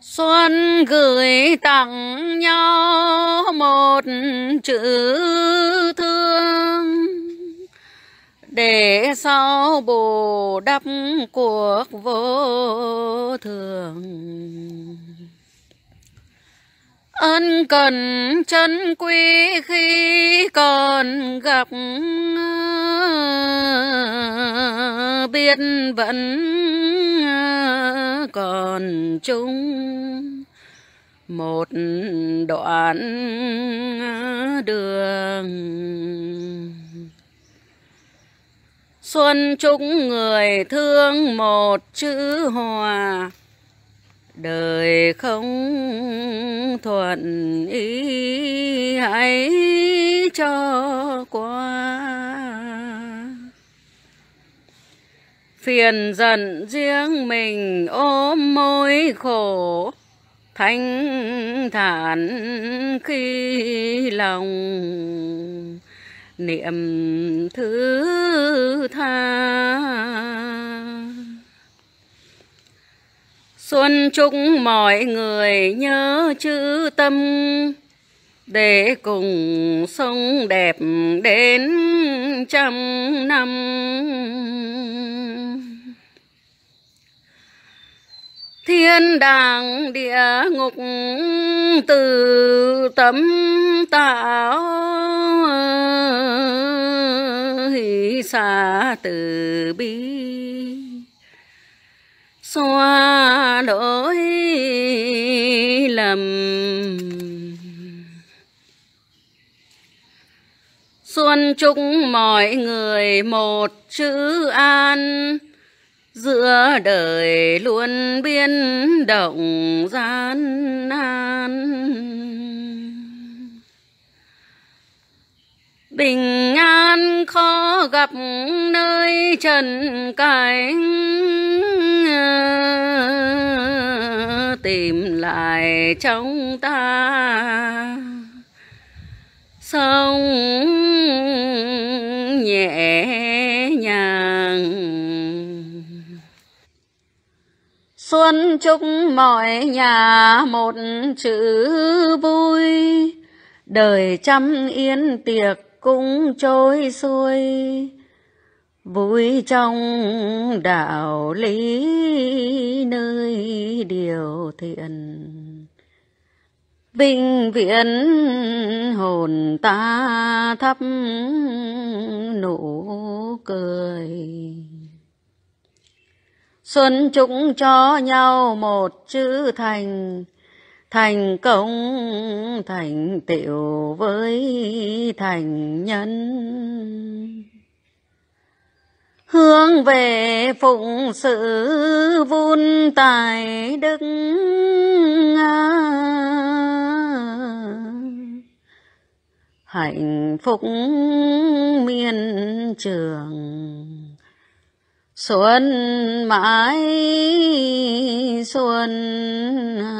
xuân gửi tặng nhau một chữ thương để sau bù đắp cuộc vô thường ân cần chân quý khi còn gặp biết vẫn còn chung một đoạn đường xuân chúng người thương một chữ hòa đời không thuận ý hãy cho qua phiền giận riêng mình ôm môi khổ thanh thản khi lòng niệm thứ tha xuân chúc mọi người nhớ chữ tâm để cùng sống đẹp đến trăm năm thiên đàng địa ngục từ tấm tạo hỷ xa từ bi xoa đổi lầm xuân chúc mọi người một chữ an giữa đời luôn biến động gian nan bình an khó gặp nơi trần cảnh tìm lại trong ta sống xuân chúc mọi nhà một chữ vui đời trăm yên tiệc cũng trôi xuôi vui trong đạo lý nơi điều thiện vinh viễn hồn ta thắp nụ cười xuân chúng cho nhau một chữ thành thành công thành tựu với thành nhân hướng về phụng sự vun tài đức hạnh phúc miên trường ส่วนหมายส่วนหา